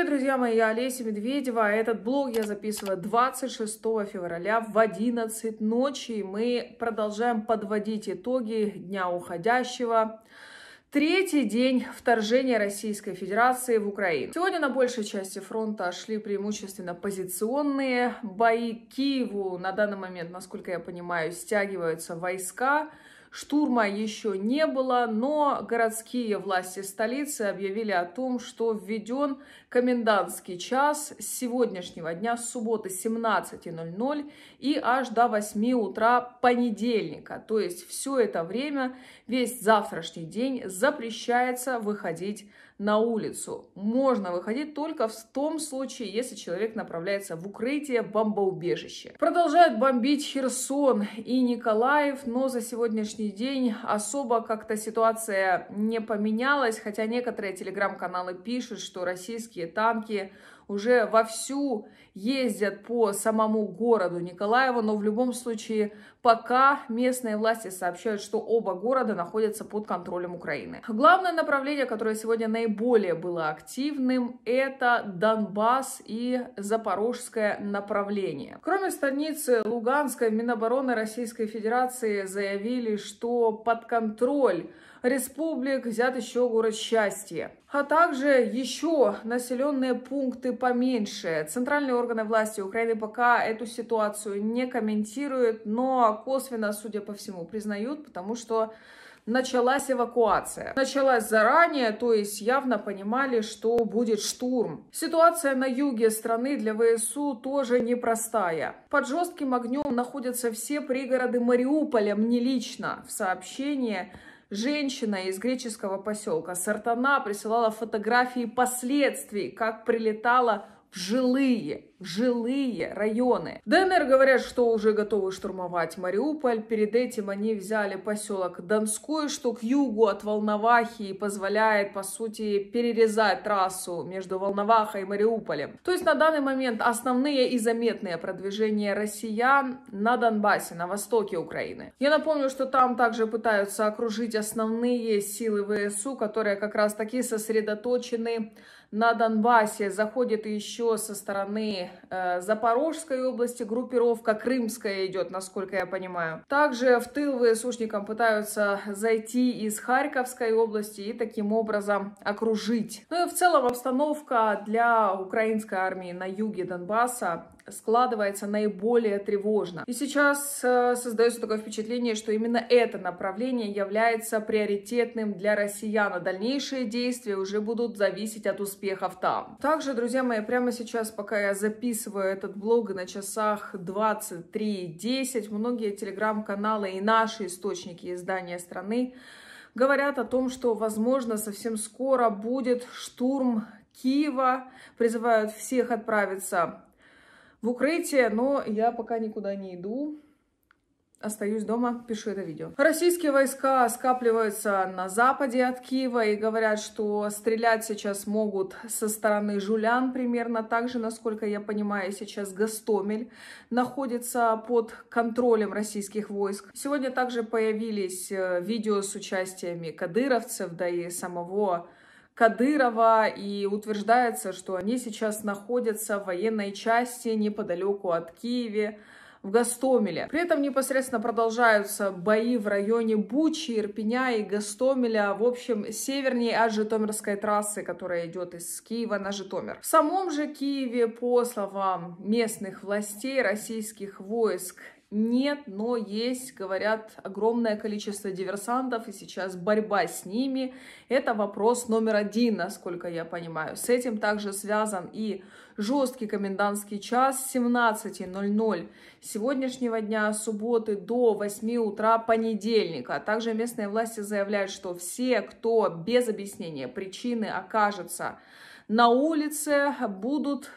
Привет, друзья мои, я Олеся Медведева. А этот блог я записываю 26 февраля в 11 ночи. Мы продолжаем подводить итоги дня уходящего. Третий день вторжения Российской Федерации в Украину. Сегодня на большей части фронта шли преимущественно позиционные бои. Киеву на данный момент, насколько я понимаю, стягиваются войска. Штурма еще не было, но городские власти столицы объявили о том, что введен комендантский час с сегодняшнего дня, с субботы 17.00 и аж до 8 утра понедельника. То есть все это время, весь завтрашний день запрещается выходить на улицу. Можно выходить только в том случае, если человек направляется в укрытие бомбоубежище. Продолжают бомбить Херсон и Николаев, но за сегодняшний день особо как-то ситуация не поменялась, хотя некоторые телеграм-каналы пишут, что российские танки уже вовсю ездят по самому городу Николаева, но в любом случае пока местные власти сообщают, что оба города находятся под контролем Украины. Главное направление, которое сегодня наиболее было активным, это Донбасс и Запорожское направление. Кроме страницы Луганской, Минобороны Российской Федерации заявили, что под контроль республик, взят еще город Счастье. А также еще населенные пункты поменьше. Центральные органы власти Украины пока эту ситуацию не комментируют, но косвенно, судя по всему, признают, потому что началась эвакуация. Началась заранее, то есть явно понимали, что будет штурм. Ситуация на юге страны для ВСУ тоже непростая. Под жестким огнем находятся все пригороды Мариуполя, мне лично в сообщении Женщина из греческого поселка Сартана присылала фотографии последствий, как прилетала жилые, жилые районы. ДНР говорят, что уже готовы штурмовать Мариуполь. Перед этим они взяли поселок Донской, что к югу от Волновахи и позволяет, по сути, перерезать трассу между Волновахой и Мариуполем. То есть на данный момент основные и заметные продвижения россиян на Донбассе, на востоке Украины. Я напомню, что там также пытаются окружить основные силы ВСУ, которые как раз таки сосредоточены на Донбассе заходит еще со стороны э, Запорожской области группировка крымская идет, насколько я понимаю. Также в тыл ВСУшникам пытаются зайти из Харьковской области и таким образом окружить. Ну и в целом обстановка для украинской армии на юге Донбасса складывается наиболее тревожно. И сейчас э, создается такое впечатление, что именно это направление является приоритетным для россиян. А дальнейшие действия уже будут зависеть от успеха успехов там. Также, друзья мои, прямо сейчас, пока я записываю этот блог на часах 23.10, многие телеграм-каналы и наши источники издания страны говорят о том, что, возможно, совсем скоро будет штурм Киева, призывают всех отправиться в укрытие, но я пока никуда не иду остаюсь дома, пишу это видео. Российские войска скапливаются на западе от Киева и говорят, что стрелять сейчас могут со стороны Жулян примерно так же, насколько я понимаю, сейчас Гастомель находится под контролем российских войск. Сегодня также появились э, видео с участиями кадыровцев, да и самого Кадырова, и утверждается, что они сейчас находятся в военной части неподалеку от Киева в Гастомеле. При этом непосредственно продолжаются бои в районе Бучи, Ирпеня и Гастомеля, в общем, севернее от Житомирской трассы, которая идет из Киева на Житомир. В самом же Киеве, по словам местных властей, российских войск нет, но есть, говорят, огромное количество диверсантов, и сейчас борьба с ними. Это вопрос номер один, насколько я понимаю. С этим также связан и жесткий комендантский час с 17.00 сегодняшнего дня, субботы до 8 утра понедельника. А также местные власти заявляют, что все, кто без объяснения причины окажется на улице, будут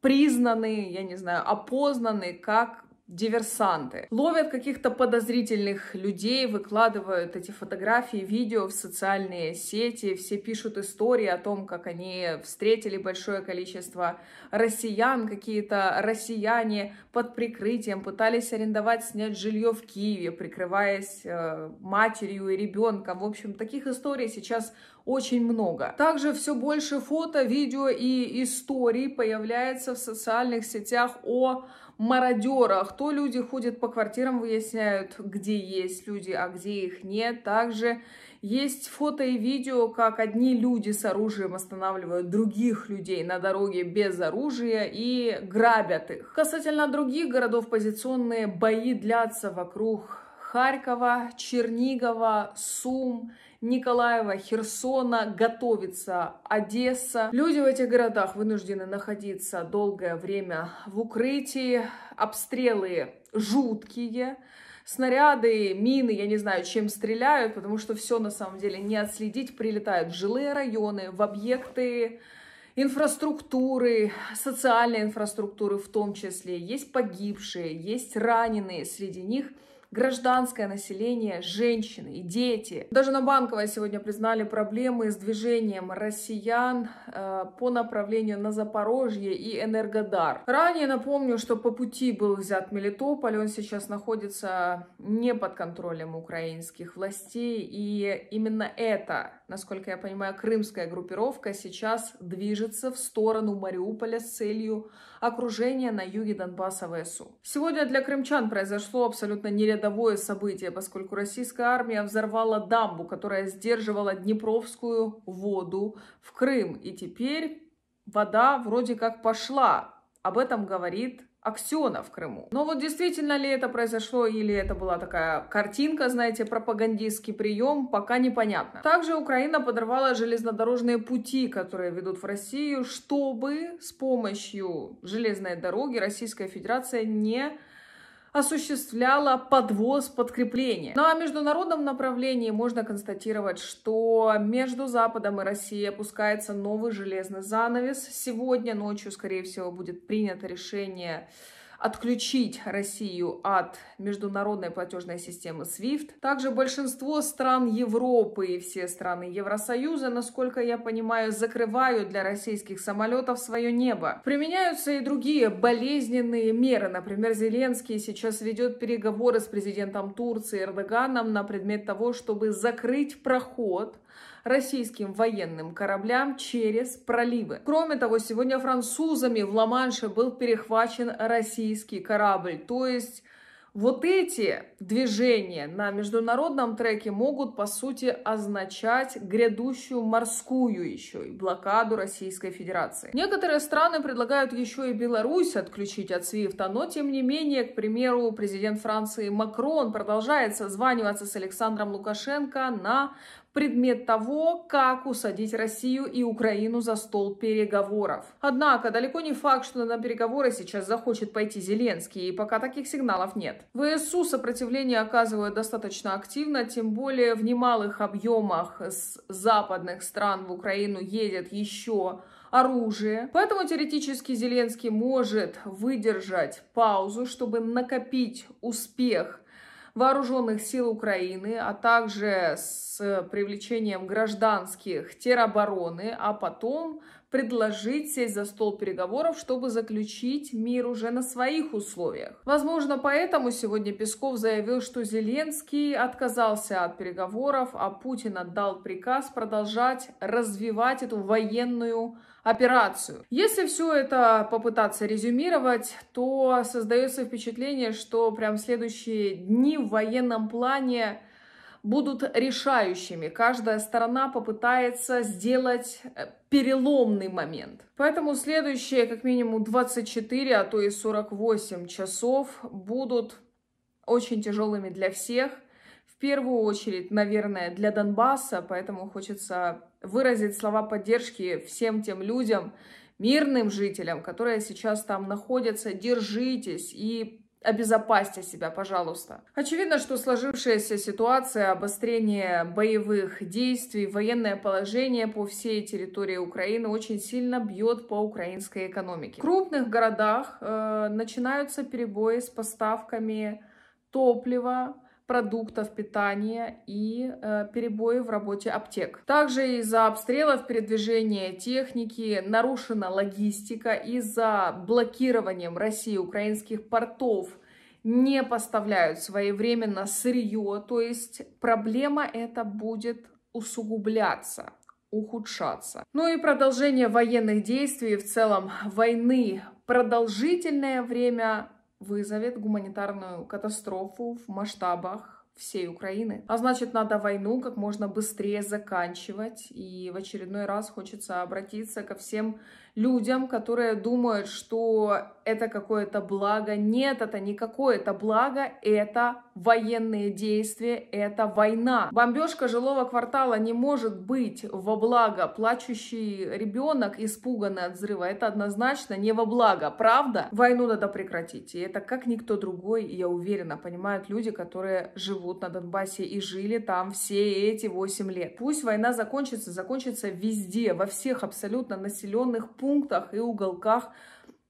признаны, я не знаю, опознаны как диверсанты. Ловят каких-то подозрительных людей, выкладывают эти фотографии, видео в социальные сети, все пишут истории о том, как они встретили большое количество россиян, какие-то россияне под прикрытием пытались арендовать, снять жилье в Киеве, прикрываясь э, матерью и ребенком. В общем, таких историй сейчас очень много. Также все больше фото, видео и историй появляется в социальных сетях о мародерах. То люди ходят по квартирам, выясняют, где есть люди, а где их нет. Также есть фото и видео, как одни люди с оружием останавливают других людей на дороге без оружия и грабят их. Касательно других городов, позиционные бои длятся вокруг Харькова, Чернигова, Сум, Николаева, Херсона, готовится Одесса. Люди в этих городах вынуждены находиться долгое время в укрытии. Обстрелы жуткие. Снаряды, мины, я не знаю, чем стреляют, потому что все на самом деле не отследить. Прилетают в жилые районы, в объекты инфраструктуры, социальной инфраструктуры в том числе. Есть погибшие, есть раненые среди них – гражданское население, женщины и дети. Даже на Банковой сегодня признали проблемы с движением россиян э, по направлению на Запорожье и Энергодар. Ранее напомню, что по пути был взят Мелитополь, он сейчас находится не под контролем украинских властей, и именно это, насколько я понимаю, крымская группировка сейчас движется в сторону Мариуполя с целью окружения на юге Донбасса ВСУ. Сегодня для крымчан произошло абсолютно нередовое передовое событие, поскольку российская армия взорвала дамбу, которая сдерживала Днепровскую воду в Крым. И теперь вода вроде как пошла. Об этом говорит Аксена в Крыму. Но вот действительно ли это произошло или это была такая картинка, знаете, пропагандистский прием, пока непонятно. Также Украина подорвала железнодорожные пути, которые ведут в Россию, чтобы с помощью железной дороги Российская Федерация не осуществляла подвоз подкрепления. Ну На международном направлении можно констатировать, что между Западом и Россией опускается новый железный занавес. Сегодня ночью, скорее всего, будет принято решение отключить Россию от международной платежной системы SWIFT. Также большинство стран Европы и все страны Евросоюза, насколько я понимаю, закрывают для российских самолетов свое небо. Применяются и другие болезненные меры. Например, Зеленский сейчас ведет переговоры с президентом Турции Эрдоганом на предмет того, чтобы закрыть проход российским военным кораблям через проливы. Кроме того, сегодня французами в Ла-Манше был перехвачен российский корабль. То есть вот эти движения на международном треке могут, по сути, означать грядущую морскую еще и блокаду Российской Федерации. Некоторые страны предлагают еще и Беларусь отключить от свифта, но, тем не менее, к примеру, президент Франции Макрон продолжает созваниваться с Александром Лукашенко на предмет того, как усадить Россию и Украину за стол переговоров. Однако далеко не факт, что на переговоры сейчас захочет пойти Зеленский, и пока таких сигналов нет. ВСУ сопротивление оказывают достаточно активно, тем более в немалых объемах с западных стран в Украину едет еще оружие. Поэтому теоретически Зеленский может выдержать паузу, чтобы накопить успех вооруженных сил Украины, а также с привлечением гражданских теробороны, а потом предложить сесть за стол переговоров, чтобы заключить мир уже на своих условиях. Возможно, поэтому сегодня Песков заявил, что Зеленский отказался от переговоров, а Путин отдал приказ продолжать развивать эту военную операцию. Если все это попытаться резюмировать, то создается впечатление, что прям следующие дни в военном плане будут решающими. Каждая сторона попытается сделать э, переломный момент. Поэтому следующие как минимум 24, а то и 48 часов будут очень тяжелыми для всех. В первую очередь, наверное, для Донбасса, поэтому хочется выразить слова поддержки всем тем людям, мирным жителям, которые сейчас там находятся. Держитесь и обезопасьте себя, пожалуйста. Очевидно, что сложившаяся ситуация, обострение боевых действий, военное положение по всей территории Украины очень сильно бьет по украинской экономике. В крупных городах э, начинаются перебои с поставками топлива, продуктов питания и э, перебои в работе аптек. Также из-за обстрелов передвижения техники нарушена логистика из-за блокированием России украинских портов не поставляют своевременно сырье, то есть проблема эта будет усугубляться ухудшаться. Ну и продолжение военных действий в целом войны продолжительное время вызовет гуманитарную катастрофу в масштабах всей Украины. А значит, надо войну как можно быстрее заканчивать. И в очередной раз хочется обратиться ко всем людям, которые думают, что это какое-то благо. Нет, это не какое-то благо, это военные действия, это война. Бомбежка жилого квартала не может быть во благо. Плачущий ребенок, испуганный от взрыва, это однозначно не во благо. Правда? Войну надо прекратить. И это как никто другой, я уверена, понимают люди, которые живут на Донбассе и жили там все эти 8 лет. Пусть война закончится, закончится везде, во всех абсолютно населенных пунктах пунктах и уголках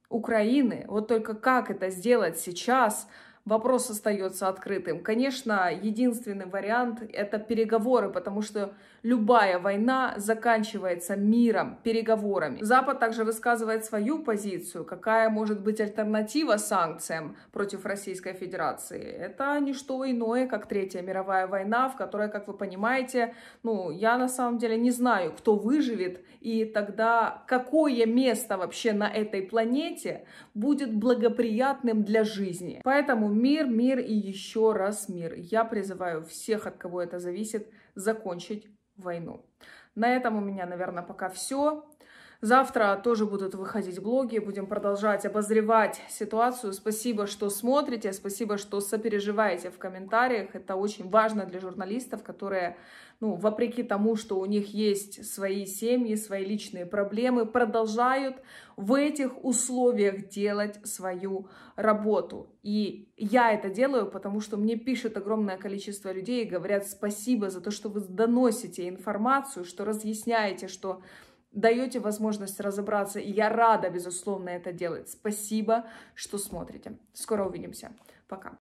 Украины. Вот только как это сделать сейчас – вопрос остается открытым. Конечно, единственный вариант — это переговоры, потому что любая война заканчивается миром, переговорами. Запад также высказывает свою позицию, какая может быть альтернатива санкциям против Российской Федерации. Это не что иное, как Третья мировая война, в которой, как вы понимаете, ну, я на самом деле не знаю, кто выживет, и тогда какое место вообще на этой планете будет благоприятным для жизни. Поэтому мир, мир и еще раз мир. Я призываю всех, от кого это зависит, закончить войну. На этом у меня, наверное, пока все. Завтра тоже будут выходить блоги, будем продолжать обозревать ситуацию. Спасибо, что смотрите, спасибо, что сопереживаете в комментариях. Это очень важно для журналистов, которые, ну, вопреки тому, что у них есть свои семьи, свои личные проблемы, продолжают в этих условиях делать свою работу. И я это делаю, потому что мне пишет огромное количество людей и говорят спасибо за то, что вы доносите информацию, что разъясняете, что даете возможность разобраться, и я рада, безусловно, это делать. Спасибо, что смотрите. Скоро увидимся. Пока.